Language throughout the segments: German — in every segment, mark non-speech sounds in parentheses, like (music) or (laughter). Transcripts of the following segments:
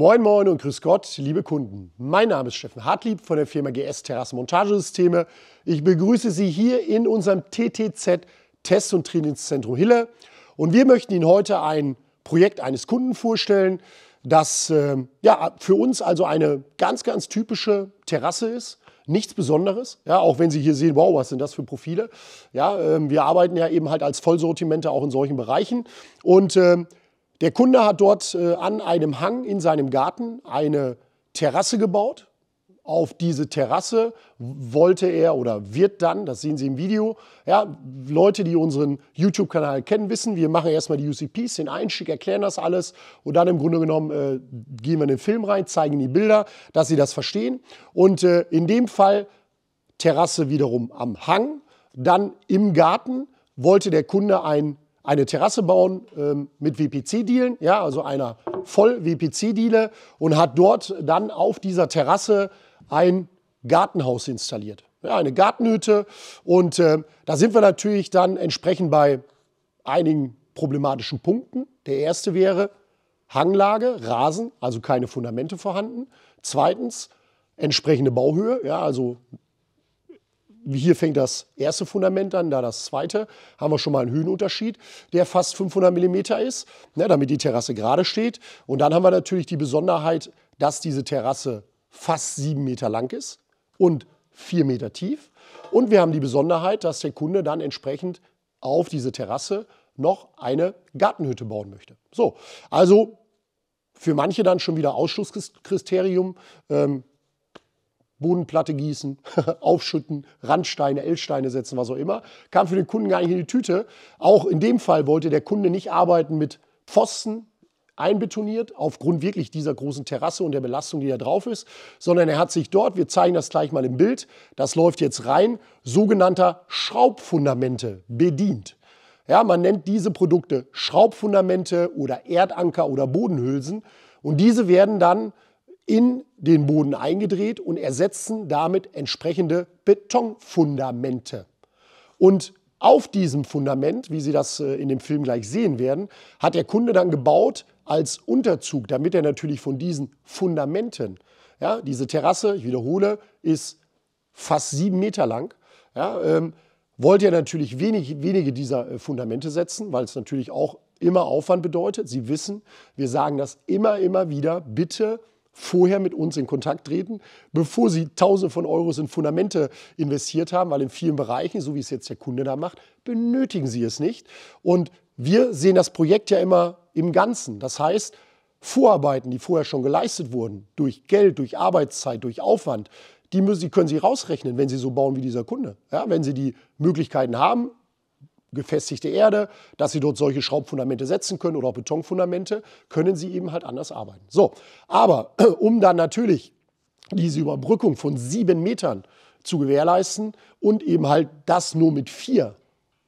Moin Moin und Grüß Gott, liebe Kunden. Mein Name ist Steffen Hartlieb von der Firma GS Terrasse Montagesysteme. Ich begrüße Sie hier in unserem TTZ Test- und Trainingszentrum Hille. Und wir möchten Ihnen heute ein Projekt eines Kunden vorstellen, das äh, ja, für uns also eine ganz, ganz typische Terrasse ist. Nichts Besonderes, ja, auch wenn Sie hier sehen, wow, was sind das für Profile. Ja, äh, wir arbeiten ja eben halt als Vollsortimente auch in solchen Bereichen. Und äh, der Kunde hat dort äh, an einem Hang in seinem Garten eine Terrasse gebaut. Auf diese Terrasse wollte er oder wird dann, das sehen Sie im Video, ja, Leute, die unseren YouTube-Kanal kennen, wissen, wir machen erstmal die UCPs, den Einstieg, erklären das alles und dann im Grunde genommen äh, gehen wir in den Film rein, zeigen die Bilder, dass sie das verstehen. Und äh, in dem Fall Terrasse wiederum am Hang, dann im Garten wollte der Kunde ein eine Terrasse bauen ähm, mit VPC-Dealen, ja, also einer voll vpc diele und hat dort dann auf dieser Terrasse ein Gartenhaus installiert, ja, eine Gartenhütte. Und äh, da sind wir natürlich dann entsprechend bei einigen problematischen Punkten. Der erste wäre Hanglage, Rasen, also keine Fundamente vorhanden. Zweitens entsprechende Bauhöhe, ja, also hier fängt das erste Fundament an, da das zweite. Haben wir schon mal einen Höhenunterschied, der fast 500 mm ist, ne, damit die Terrasse gerade steht. Und dann haben wir natürlich die Besonderheit, dass diese Terrasse fast sieben Meter lang ist und vier Meter tief. Und wir haben die Besonderheit, dass der Kunde dann entsprechend auf diese Terrasse noch eine Gartenhütte bauen möchte. So, also für manche dann schon wieder Ausschlusskriterium. Ähm, Bodenplatte gießen, (laughs) aufschütten, Randsteine, L-Steine setzen, was auch immer. Kam für den Kunden gar nicht in die Tüte. Auch in dem Fall wollte der Kunde nicht arbeiten mit Pfosten, einbetoniert, aufgrund wirklich dieser großen Terrasse und der Belastung, die da drauf ist, sondern er hat sich dort, wir zeigen das gleich mal im Bild, das läuft jetzt rein, sogenannter Schraubfundamente bedient. Ja, man nennt diese Produkte Schraubfundamente oder Erdanker oder Bodenhülsen und diese werden dann in den Boden eingedreht und ersetzen damit entsprechende Betonfundamente. Und auf diesem Fundament, wie Sie das äh, in dem Film gleich sehen werden, hat der Kunde dann gebaut als Unterzug, damit er natürlich von diesen Fundamenten, ja, diese Terrasse, ich wiederhole, ist fast sieben Meter lang, ja, ähm, wollte er natürlich wenig, wenige dieser äh, Fundamente setzen, weil es natürlich auch immer Aufwand bedeutet. Sie wissen, wir sagen das immer, immer wieder, bitte vorher mit uns in Kontakt treten, bevor sie Tausende von Euros in Fundamente investiert haben, weil in vielen Bereichen, so wie es jetzt der Kunde da macht, benötigen sie es nicht. Und wir sehen das Projekt ja immer im Ganzen. Das heißt, Vorarbeiten, die vorher schon geleistet wurden, durch Geld, durch Arbeitszeit, durch Aufwand, die, müssen, die können Sie rausrechnen, wenn Sie so bauen wie dieser Kunde. Ja, wenn Sie die Möglichkeiten haben, gefestigte Erde, dass sie dort solche Schraubfundamente setzen können oder auch Betonfundamente, können sie eben halt anders arbeiten. So, aber äh, um dann natürlich diese Überbrückung von sieben Metern zu gewährleisten und eben halt das nur mit vier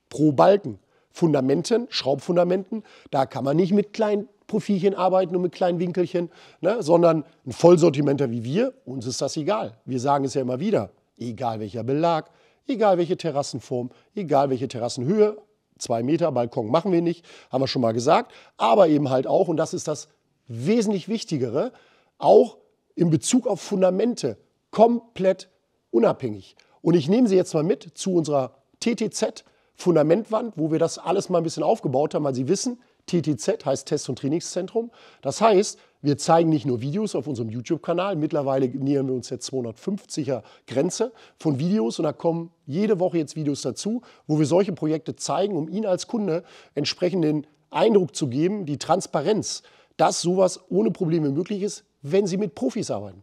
pro Balken Fundamenten, Schraubfundamenten, da kann man nicht mit kleinen Profilchen arbeiten und mit kleinen Winkelchen, ne, sondern ein Vollsortimenter wie wir, uns ist das egal. Wir sagen es ja immer wieder, egal welcher Belag, egal welche Terrassenform, egal welche Terrassenhöhe, zwei Meter, Balkon machen wir nicht, haben wir schon mal gesagt, aber eben halt auch, und das ist das wesentlich Wichtigere, auch in Bezug auf Fundamente komplett unabhängig. Und ich nehme Sie jetzt mal mit zu unserer TTZ Fundamentwand, wo wir das alles mal ein bisschen aufgebaut haben, weil Sie wissen, TTZ heißt Test- und Trainingszentrum. Das heißt, wir zeigen nicht nur Videos auf unserem YouTube-Kanal. Mittlerweile nähern wir uns der 250er Grenze von Videos und da kommen jede Woche jetzt Videos dazu, wo wir solche Projekte zeigen, um Ihnen als Kunde entsprechend den Eindruck zu geben, die Transparenz, dass sowas ohne Probleme möglich ist, wenn Sie mit Profis arbeiten.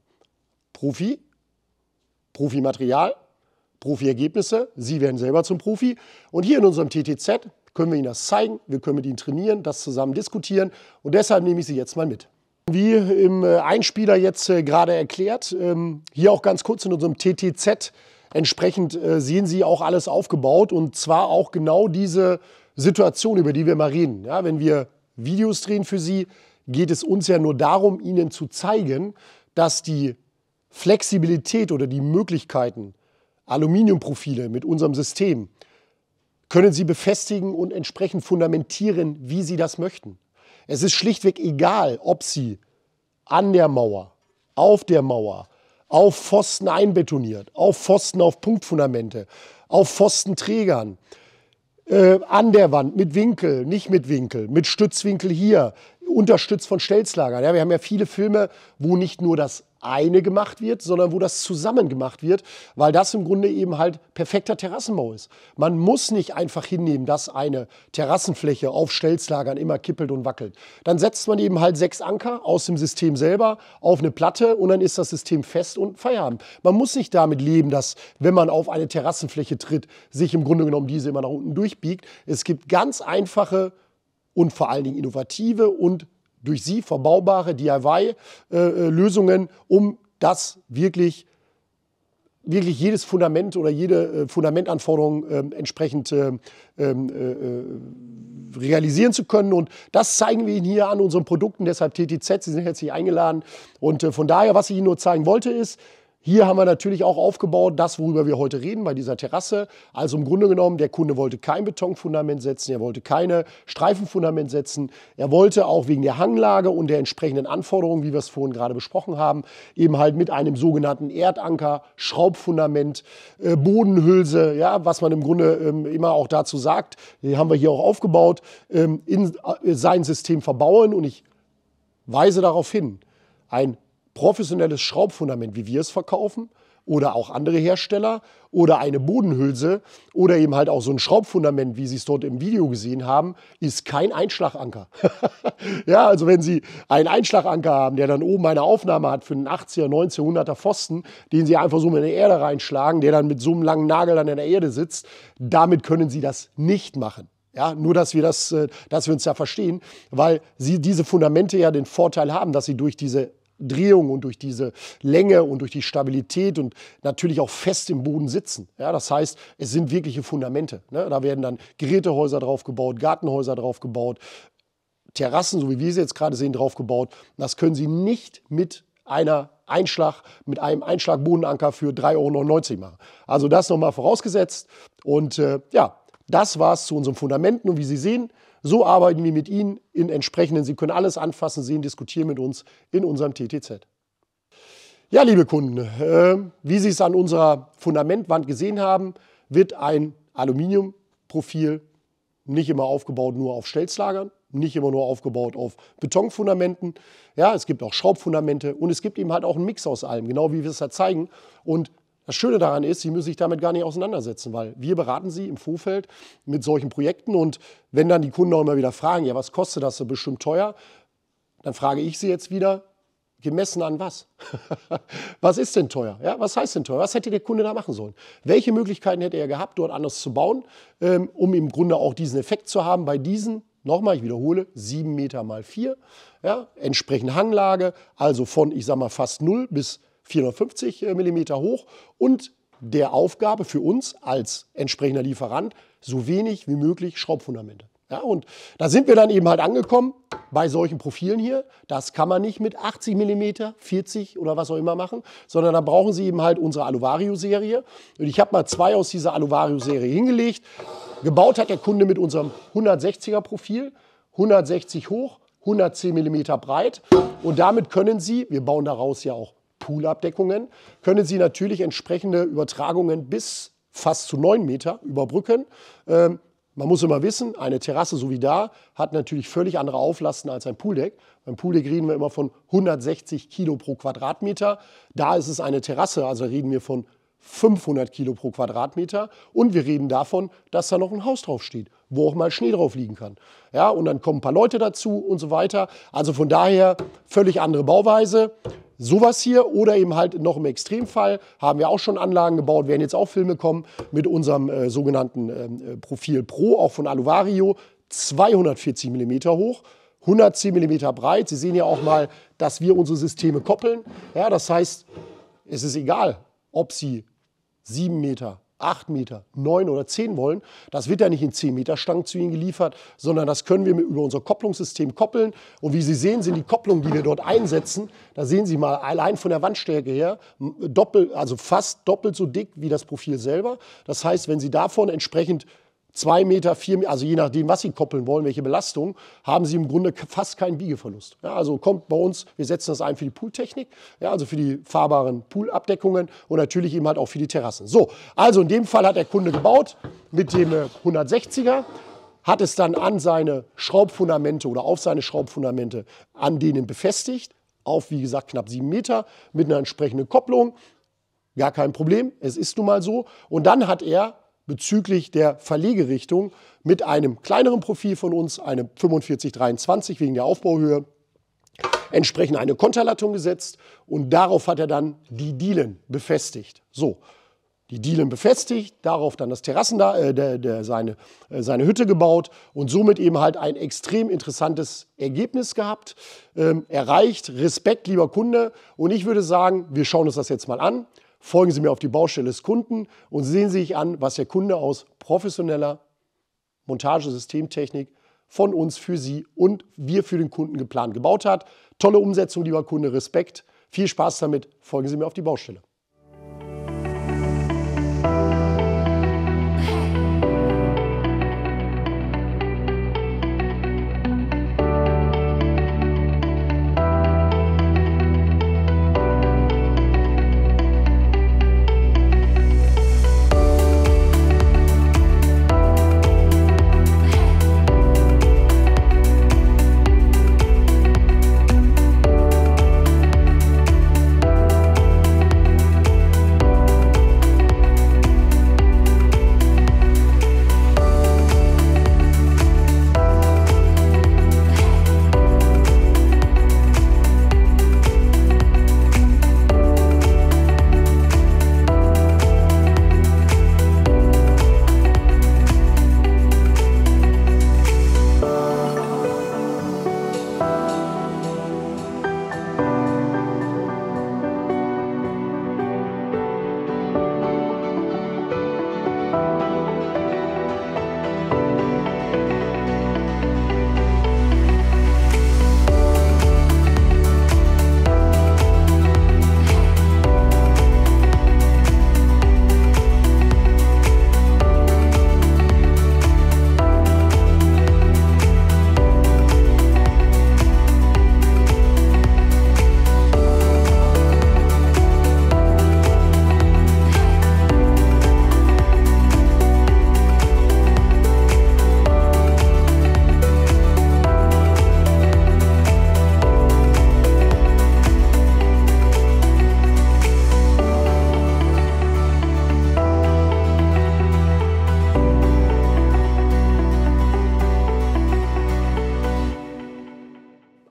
Profi, Profimaterial, Profiergebnisse, Sie werden selber zum Profi. Und hier in unserem TTZ können wir Ihnen das zeigen, wir können mit Ihnen trainieren, das zusammen diskutieren und deshalb nehme ich Sie jetzt mal mit. Wie im äh, Einspieler jetzt äh, gerade erklärt, ähm, hier auch ganz kurz in unserem TTZ entsprechend äh, sehen Sie auch alles aufgebaut und zwar auch genau diese Situation, über die wir mal reden. Ja, wenn wir Videos drehen für Sie, geht es uns ja nur darum, Ihnen zu zeigen, dass die Flexibilität oder die Möglichkeiten, Aluminiumprofile mit unserem System können sie befestigen und entsprechend fundamentieren, wie sie das möchten. Es ist schlichtweg egal, ob sie an der Mauer, auf der Mauer, auf Pfosten einbetoniert, auf Pfosten auf Punktfundamente, auf Pfostenträgern, äh, an der Wand, mit Winkel, nicht mit Winkel, mit Stützwinkel hier, unterstützt von Stelzlagern. Ja, wir haben ja viele Filme, wo nicht nur das eine gemacht wird, sondern wo das zusammen gemacht wird, weil das im Grunde eben halt perfekter Terrassenbau ist. Man muss nicht einfach hinnehmen, dass eine Terrassenfläche auf Stelzlagern immer kippelt und wackelt. Dann setzt man eben halt sechs Anker aus dem System selber auf eine Platte und dann ist das System fest und Feierabend. Man muss nicht damit leben, dass wenn man auf eine Terrassenfläche tritt, sich im Grunde genommen diese immer nach unten durchbiegt. Es gibt ganz einfache und vor allen Dingen innovative und durch Sie verbaubare DIY-Lösungen, um das wirklich wirklich jedes Fundament oder jede äh, Fundamentanforderung ähm, entsprechend ähm, ähm, äh, realisieren zu können. Und das zeigen wir Ihnen hier an unseren Produkten, deshalb TTZ, Sie sind herzlich eingeladen. Und äh, von daher, was ich Ihnen nur zeigen wollte, ist, hier haben wir natürlich auch aufgebaut, das, worüber wir heute reden, bei dieser Terrasse. Also im Grunde genommen, der Kunde wollte kein Betonfundament setzen, er wollte keine Streifenfundament setzen. Er wollte auch wegen der Hanglage und der entsprechenden Anforderungen, wie wir es vorhin gerade besprochen haben, eben halt mit einem sogenannten Erdanker, Schraubfundament, äh, Bodenhülse, ja, was man im Grunde ähm, immer auch dazu sagt, die haben wir hier auch aufgebaut, ähm, in äh, sein System verbauen. Und ich weise darauf hin, ein professionelles Schraubfundament, wie wir es verkaufen, oder auch andere Hersteller oder eine Bodenhülse oder eben halt auch so ein Schraubfundament, wie Sie es dort im Video gesehen haben, ist kein Einschlaganker. (laughs) ja, also wenn Sie einen Einschlaganker haben, der dann oben eine Aufnahme hat für einen 80er, 1900er Pfosten, den Sie einfach so mit der Erde reinschlagen, der dann mit so einem langen Nagel dann in der Erde sitzt, damit können Sie das nicht machen. Ja, nur dass wir das, äh, dass wir uns da verstehen, weil sie diese Fundamente ja den Vorteil haben, dass sie durch diese Drehung und durch diese Länge und durch die Stabilität und natürlich auch fest im Boden sitzen. Ja, das heißt, es sind wirkliche Fundamente. Ne? Da werden dann Gerätehäuser drauf gebaut, Gartenhäuser drauf gebaut, Terrassen, so wie wir sie jetzt gerade sehen, drauf gebaut. Das können Sie nicht mit einer Einschlag, mit einem Einschlagbodenanker für 3,99 Euro machen. Also das nochmal vorausgesetzt. Und äh, ja, das war es zu unseren Fundamenten. Und wie Sie sehen, so arbeiten wir mit Ihnen in entsprechenden. Sie können alles anfassen, sehen, diskutieren mit uns in unserem TTZ. Ja, liebe Kunden, äh, wie Sie es an unserer Fundamentwand gesehen haben, wird ein Aluminiumprofil nicht immer aufgebaut nur auf Stelzlagern, nicht immer nur aufgebaut auf Betonfundamenten. Ja, es gibt auch Schraubfundamente und es gibt eben halt auch einen Mix aus allem, genau wie wir es da zeigen. Und das Schöne daran ist, Sie müssen sich damit gar nicht auseinandersetzen, weil wir beraten Sie im Vorfeld mit solchen Projekten und wenn dann die Kunden auch immer wieder fragen, ja, was kostet das so bestimmt teuer, dann frage ich Sie jetzt wieder, gemessen an was? (laughs) was ist denn teuer? Ja, was heißt denn teuer? Was hätte der Kunde da machen sollen? Welche Möglichkeiten hätte er gehabt, dort anders zu bauen, ähm, um im Grunde auch diesen Effekt zu haben bei diesen, nochmal, ich wiederhole, 7 Meter mal 4, ja, entsprechend Hanglage, also von, ich sag mal, fast 0 bis 450 äh, mm hoch und der Aufgabe für uns als entsprechender Lieferant so wenig wie möglich Schraubfundamente. Ja, und da sind wir dann eben halt angekommen bei solchen Profilen hier. Das kann man nicht mit 80 mm, 40 oder was auch immer machen, sondern da brauchen Sie eben halt unsere Aluvario-Serie. Und ich habe mal zwei aus dieser Aluvario-Serie hingelegt. Gebaut hat der Kunde mit unserem 160er Profil, 160 hoch, 110 mm breit. Und damit können Sie, wir bauen daraus ja auch Poolabdeckungen können Sie natürlich entsprechende Übertragungen bis fast zu 9 Meter überbrücken. Ähm, man muss immer wissen, eine Terrasse so wie da hat natürlich völlig andere Auflasten als ein Pooldeck. Beim Pooldeck reden wir immer von 160 Kilo pro Quadratmeter. Da ist es eine Terrasse, also reden wir von 500 Kilo pro Quadratmeter und wir reden davon, dass da noch ein Haus drauf steht, wo auch mal Schnee drauf liegen kann. Ja, und dann kommen ein paar Leute dazu und so weiter. Also von daher völlig andere Bauweise sowas hier oder eben halt noch im Extremfall haben wir auch schon Anlagen gebaut, werden jetzt auch Filme kommen mit unserem äh, sogenannten ähm, äh, Profil Pro, auch von Aluvario, 240 mm hoch. 110 mm breit. Sie sehen ja auch mal, dass wir unsere Systeme koppeln. Ja, das heißt, es ist egal, ob sie 7 Meter, 8 Meter, 9 oder 10 wollen, das wird ja nicht in 10 Meter Stangen zu Ihnen geliefert, sondern das können wir über unser Kopplungssystem koppeln. Und wie Sie sehen, sind die Kopplungen, die wir dort einsetzen, da sehen Sie mal allein von der Wandstärke her, doppelt, also fast doppelt so dick wie das Profil selber. Das heißt, wenn Sie davon entsprechend zwei Meter, vier Meter, also je nachdem, was Sie koppeln wollen, welche Belastung, haben Sie im Grunde fast keinen Biegeverlust. Ja, also kommt bei uns, wir setzen das ein für die Pooltechnik, ja, also für die fahrbaren Poolabdeckungen und natürlich eben halt auch für die Terrassen. So, also in dem Fall hat der Kunde gebaut mit dem 160er äh, hat es dann an seine Schraubfundamente oder auf seine Schraubfundamente an denen befestigt, auf wie gesagt knapp sieben Meter mit einer entsprechenden Kopplung. Gar kein Problem, es ist nun mal so. Und dann hat er bezüglich der Verlegerichtung mit einem kleineren Profil von uns, einem 4523 wegen der Aufbauhöhe, entsprechend eine Konterlattung gesetzt und darauf hat er dann die Dielen befestigt. So, die Dielen befestigt, darauf dann das Terrassen da, äh, der, der, seine, äh, seine Hütte gebaut und somit eben halt ein extrem interessantes Ergebnis gehabt, ähm, erreicht. Respekt, lieber Kunde. Und ich würde sagen, wir schauen uns das jetzt mal an. Folgen Sie mir auf die Baustelle des Kunden und sehen Sie sich an, was der Kunde aus professioneller Montagesystemtechnik von uns für Sie und wir für den Kunden geplant gebaut hat. Tolle Umsetzung, lieber Kunde, Respekt. Viel Spaß damit. Folgen Sie mir auf die Baustelle.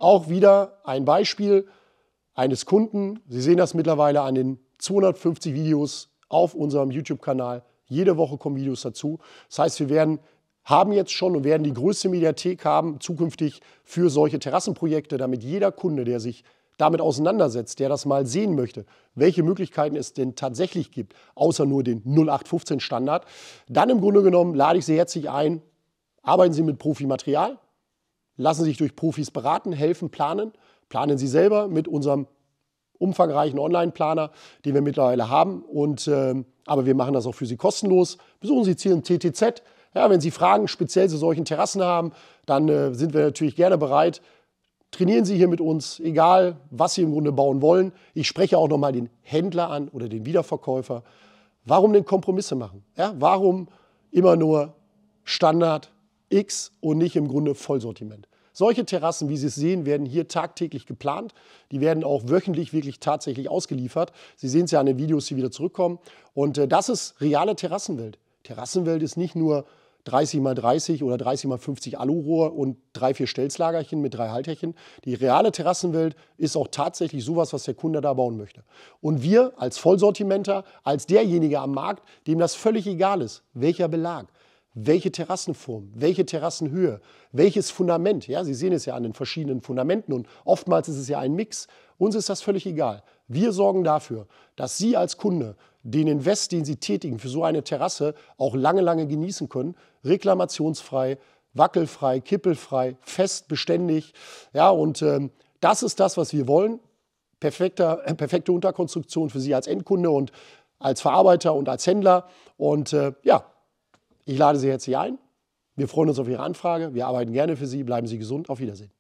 Auch wieder ein Beispiel eines Kunden. Sie sehen das mittlerweile an den 250 Videos auf unserem YouTube-Kanal. Jede Woche kommen Videos dazu. Das heißt, wir werden haben jetzt schon und werden die größte Mediathek haben zukünftig für solche Terrassenprojekte, damit jeder Kunde, der sich damit auseinandersetzt, der das mal sehen möchte, welche Möglichkeiten es denn tatsächlich gibt, außer nur den 0815 Standard, dann im Grunde genommen lade ich Sie herzlich ein, arbeiten Sie mit Profi-Material, lassen sich durch Profis beraten, helfen, planen. Planen Sie selber mit unserem umfangreichen Online-Planer, den wir mittlerweile haben. Und, äh, aber wir machen das auch für Sie kostenlos. Besuchen Sie hier im TTZ. Ja, wenn Sie Fragen speziell zu solchen Terrassen haben, dann äh, sind wir natürlich gerne bereit. Trainieren Sie hier mit uns, egal was Sie im Grunde bauen wollen. Ich spreche auch nochmal den Händler an oder den Wiederverkäufer. Warum denn Kompromisse machen? Ja, warum immer nur Standard X und nicht im Grunde Vollsortiment. Solche Terrassen, wie Sie es sehen, werden hier tagtäglich geplant. Die werden auch wöchentlich wirklich tatsächlich ausgeliefert. Sie sehen es ja an den Videos, die wieder zurückkommen. Und äh, das ist reale Terrassenwelt. Terrassenwelt ist nicht nur 30 mal 30 oder 30 mal 50 Alurohr und drei, vier Stelzlagerchen mit drei Halterchen. Die reale Terrassenwelt ist auch tatsächlich sowas, was der Kunde da bauen möchte. Und wir als Vollsortimenter, als derjenige am Markt, dem das völlig egal ist, welcher Belag, welche Terrassenform, welche Terrassenhöhe, welches Fundament. Ja, Sie sehen es ja an den verschiedenen Fundamenten und oftmals ist es ja ein Mix. Uns ist das völlig egal. Wir sorgen dafür, dass Sie als Kunde den Invest, den Sie tätigen für so eine Terrasse, auch lange, lange genießen können, reklamationsfrei, wackelfrei, kippelfrei, fest, beständig. Ja, und ähm, das ist das, was wir wollen. Perfekter, äh, perfekte Unterkonstruktion für Sie als Endkunde und als Verarbeiter und als Händler. Und äh, ja, ich lade Sie herzlich ein. Wir freuen uns auf Ihre Anfrage. Wir arbeiten gerne für Sie. Bleiben Sie gesund. Auf Wiedersehen.